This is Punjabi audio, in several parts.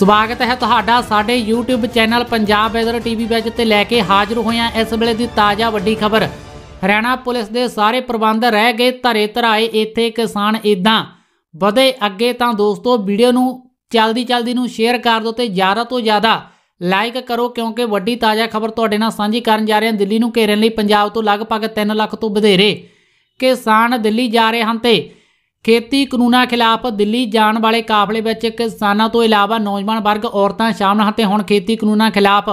ਸਵਾਗਤ ਹੈ ਤੁਹਾਡਾ ਸਾਡੇ YouTube channel Punjab weather TV ਵਿੱਚ ਤੇ ਲੈ ਕੇ ਹਾਜ਼ਰ ਹੋਇਆ ਇਸ ਵੇਲੇ ਦੀ ਤਾਜ਼ਾ ਵੱਡੀ ਖਬਰ ਹਰਿਆਣਾ ਪੁਲਿਸ ਦੇ ਸਾਰੇ ਪ੍ਰਬੰਧ ਰਹਿ ਗਏ ਧਰੇ ਧਰਾਏ ਇੱਥੇ ਕਿਸਾਨ ਇਦਾਂ ਵਧੇ ਅੱਗੇ ਤਾਂ ਦੋਸਤੋ ਵੀਡੀਓ ਨੂੰ ਚਲਦੀ ਚਲਦੀ ਨੂੰ ਸ਼ੇਅਰ ਕਰ ਦਿਓ ਤੇ ਜ਼ਿਆਦਾ ਤੋਂ ਜ਼ਿਆਦਾ ਲਾਈਕ ਕਰੋ ਕਿਉਂਕਿ ਵੱਡੀ ਤਾਜ਼ਾ ਖਬਰ ਤੁਹਾਡੇ ਨਾਲ ਸਾਂਝੀ ਕਰਨ ਜਾ ਰਹੇ ਹਾਂ ਦਿੱਲੀ ਨੂੰ ਘੇਰਨ ਲਈ ਪੰਜਾਬ ਤੋਂ ਲਗਭਗ 3 ਲੱਖ ਤੋਂ ਵਧੇਰੇ ਕਿਸਾਨ ਦਿੱਲੀ ਜਾ ਰਹੇ ਹਨ ਤੇ ਖੇਤੀ ਕਾਨੂੰਨਾਂ ਖਿਲਾਫ ਦਿੱਲੀ ਜਾਣ ਵਾਲੇ ਕਾਫਲੇ ਵਿੱਚ ਕਿਸਾਨਾਂ ਤੋਂ ਇਲਾਵਾ ਨੌਜਵਾਨ ਵਰਗ ਔਰਤਾਂ ਸ਼ਾਮਲ ਹਨ ਤੇ ਹੁਣ ਖੇਤੀ ਕਾਨੂੰਨਾਂ ਖਿਲਾਫ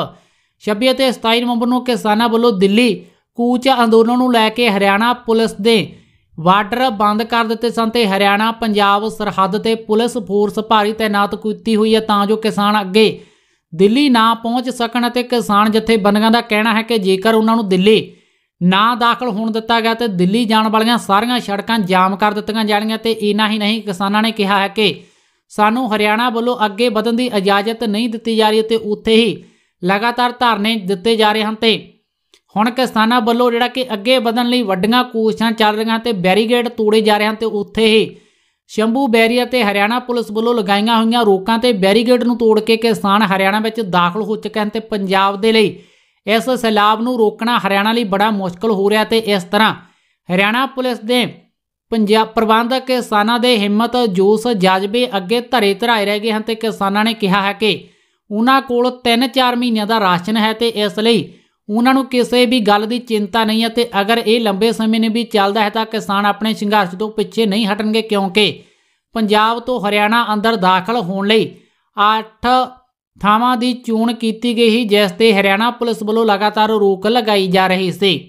26 ਅਤੇ 27 ਨਵੰਬਰ ਨੂੰ ਕਿਸਾਨਾਂ ਵੱਲੋਂ ਦਿੱਲੀ ਕੂਚ ਅੰਦੋਲਨ ਨੂੰ ਲੈ ਕੇ ਹਰਿਆਣਾ ਪੁਲਿਸ ਦੇ ਵਾਟਰ ਬੰਦ ਕਰ ਦਿੱਤੇ ਸਨ ਤੇ ਹਰਿਆਣਾ ਪੰਜਾਬ ਸਰਹੱਦ ਤੇ ਪੁਲਿਸ ਫੋਰਸ ਭਾਰੀ ਤਾਇਨਾਤ ਕੀਤੀ ਹੋਈ ਹੈ ਤਾਂ ਜੋ ਕਿਸਾਨ ਅੱਗੇ ਦਿੱਲੀ ਨਾ ਪਹੁੰਚ ਸਕਣ ਅਤੇ ਕਿਸਾਨ ਜਥੇਬੰਦੀਆਂ ਦਾ ਕਹਿਣਾ ਹੈ ਕਿ ਜੇਕਰ ਉਹਨਾਂ ਨੂੰ ਦਿੱਲੀ ਨਾ ਦਾਖਲ ਹੋਣ ਦਿੱਤਾ ਗਿਆ ਤੇ ਦਿੱਲੀ ਜਾਣ ਵਾਲੀਆਂ ਸਾਰੀਆਂ ਸੜਕਾਂ ਜਾਮ ਕਰ ਦਿੱਤੀਆਂ ਜਾਣੀਆਂ ਤੇ ਇਨਾ ਹੀ ਨਹੀਂ ਕਿਸਾਨਾਂ ਨੇ ਕਿਹਾ ਹੈ ਕਿ ਸਾਨੂੰ ਹਰਿਆਣਾ ਵੱਲੋਂ ਅੱਗੇ ਵਧਣ ਦੀ ਇਜਾਜ਼ਤ ਨਹੀਂ ਦਿੱਤੀ ਜਾ ਰਹੀ ਤੇ ਉੱਥੇ ਹੀ ਲਗਾਤਾਰ ਧਰਨੇ ਦਿੱਤੇ ਜਾ ਰਹੇ ਹਨ ਤੇ ਹੁਣ ਕਿਸਾਨਾਂ ਵੱਲੋਂ ਜਿਹੜਾ ਕਿ ਅੱਗੇ ਵਧਣ ਲਈ ਵੱਡੀਆਂ ਕੋਸ਼ਿਸ਼ਾਂ ਚੱਲ ਰਹੀਆਂ ਤੇ ਬੈਰੀਗੇਡ ਤੋੜੇ ਜਾ ਰਹੇ ਹਨ ਤੇ ਉੱਥੇ ਹੀ ਸ਼ੰਭੂ ਬੈਰੀਆ ਤੇ ਹਰਿਆਣਾ ਪੁਲਿਸ ਵੱਲੋਂ ਲਗਾਈਆਂ ਹੋਈਆਂ ਰੋਕਾਂ ਤੇ ਬੈਰੀਗੇਡ ਨੂੰ ਤੋੜ ਕੇ ਕਿਸਾਨ ਹਰਿਆਣਾ ਵਿੱਚ ਦਾਖਲ ਹੋ ਚੁੱਕੇ ਹਨ ਤੇ ਪੰਜਾਬ ਦੇ ਲਈ ਇਸ ਸਲਾਬ ਨੂੰ ਰੋਕਣਾ ਹਰਿਆਣਾ ਲਈ ਬੜਾ ਮੁਸ਼ਕਲ ਹੋ ਰਿਹਾ ਤੇ ਇਸ ਤਰ੍ਹਾਂ ਹਰਿਆਣਾ ਪੁਲਿਸ ਦੇ ਪੰਜਾਬ ਪ੍ਰਬੰਧਕ ਕਿਸਾਨਾਂ ਦੇ ਹਿੰਮਤ ਜੋਸ਼ ਜਜ਼ਬੇ ਅੱਗੇ ਧਰੇ ਧਰਾਏ ਰਹਿ ਗਏ ਹਨ ਤੇ ਕਿਸਾਨਾਂ ਨੇ ਕਿਹਾ ਹੈ ਕਿ ਉਹਨਾਂ ਕੋਲ 3-4 ਮਹੀਨਿਆਂ ਦਾ ਰਾਸ਼ਨ ਹੈ ਤੇ ਇਸ ਲਈ ਉਹਨਾਂ ਨੂੰ ਕਿਸੇ ਵੀ ਗੱਲ ਦੀ ਚਿੰਤਾ ਨਹੀਂ ਹੈ ਤੇ ਅਗਰ ਇਹ ਲੰਬੇ ਸਮੇਂ ਨੇ ਵੀ ਚੱਲਦਾ ਹੈ ਤਾਂ ਕਿਸਾਨ ਆਪਣੇ ਸੰਘਰਸ਼ ਤੋਂ ਪਿੱਛੇ ਨਹੀਂ ਹਟਣਗੇ ਕਿਉਂਕਿ ਪੰਜਾਬ ਤੋਂ ਹਰਿਆਣਾ ਅੰਦਰ ਦਾਖਲ ਹੋਣ ਲਈ 8 ਥਾਵਾਂ ਦੀ ਚੋਣ ਕੀਤੀ ਗਈ ਜਿਸ ਤੇ ਹਰਿਆਣਾ ਪੁਲਿਸ ਵੱਲੋਂ ਲਗਾਤਾਰ ਰੋਕ ਲਗਾਈ ਜਾ ਰਹੀ ਸੀ